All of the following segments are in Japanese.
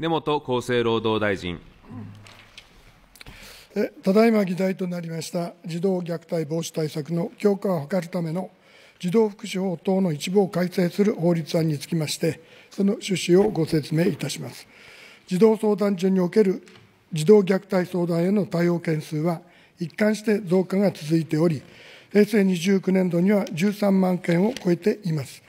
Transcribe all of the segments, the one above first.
根本厚生労働大臣。ただいま議題となりました児童虐待防止対策の強化を図るための児童福祉法等の一部を改正する法律案につきまして、その趣旨をご説明いたします。児童相談所における児童虐待相談への対応件数は、一貫して増加が続いており、平成29年度には13万件を超えています。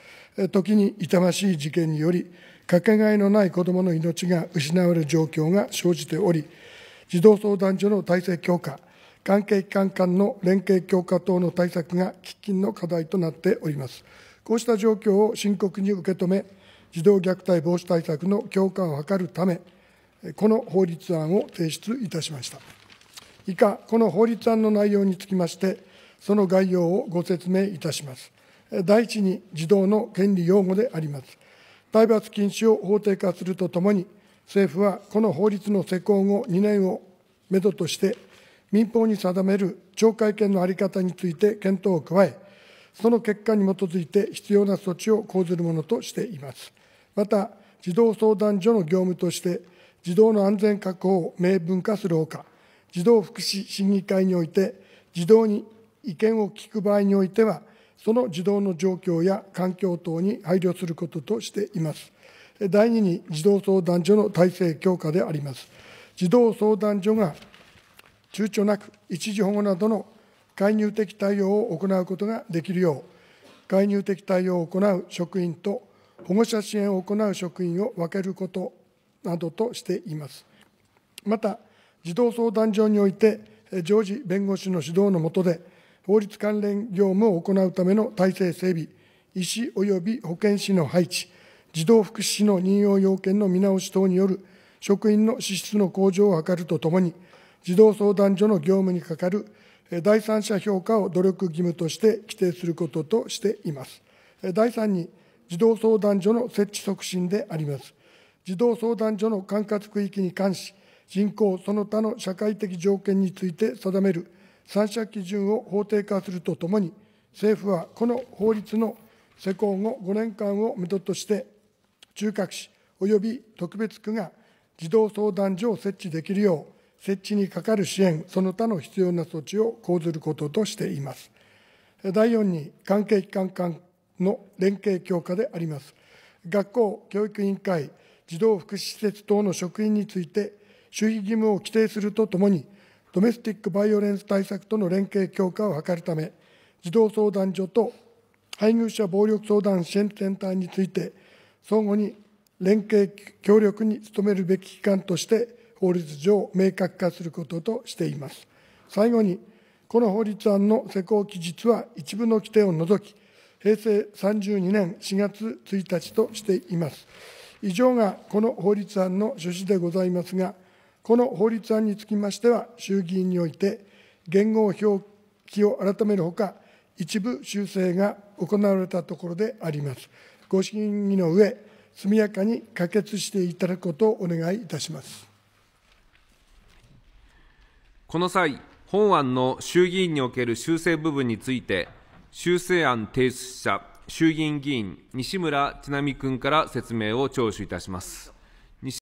時に痛ましい事件により、かけがえのない子どもの命が失われる状況が生じており、児童相談所の体制強化、関係機関間の連携強化等の対策が喫緊の課題となっております。こうした状況を深刻に受け止め、児童虐待防止対策の強化を図るため、この法律案を提出いたしました。以下、この法律案の内容につきまして、その概要をご説明いたします。第一に児童の権利擁護であります。体罰禁止を法定化するとともに、政府はこの法律の施行後2年をめどとして、民法に定める懲戒権の在り方について検討を加え、その結果に基づいて必要な措置を講ずるものとしています。また、児童相談所の業務として、児童の安全確保を明文化するほか、児童福祉審議会において、児童に意見を聞く場合においては、その児童の状況や環境等に配慮することとしています。第二に、児童相談所の体制強化であります。児童相談所が躊躇なく一時保護などの介入的対応を行うことができるよう、介入的対応を行う職員と保護者支援を行う職員を分けることなどとしています。また、児童相談所において、常時弁護士の指導の下で、法律関連業務を行うための体制整備、医師及び保健師の配置、児童福祉士の任用要件の見直し等による職員の資質の向上を図るとともに、児童相談所の業務に係る第三者評価を努力義務として規定することとしています。第三に、児童相談所の設置促進であります。児童相談所の管轄区域に関し、人口その他の社会的条件について定める三者基準を法定化するとともに、政府はこの法律の施行後5年間をめどとして、中核市及び特別区が児童相談所を設置できるよう、設置にかかる支援、その他の必要な措置を講ずることとしています。第4に、関係機関間の連携強化であります。学校、教育委員会、児童福祉施設等の職員について、守秘義務を規定するとともに、ドメスティック・バイオレンス対策との連携強化を図るため、児童相談所と配偶者暴力相談支援センターについて、相互に連携協力に努めるべき機関として、法律上明確化することとしています。最後に、この法律案の施行期日は一部の規定を除き、平成32年4月1日としています。以上がこの法律案の趣旨でございますが、この法律案につきましては、衆議院において、言語表記を改めるほか、一部修正が行われたところであります。ご審議の上、速やかに可決していただくことをお願いいたします。この際、本案の衆議院における修正部分について、修正案提出者、衆議院議員、西村智奈美君から説明を聴取いたします。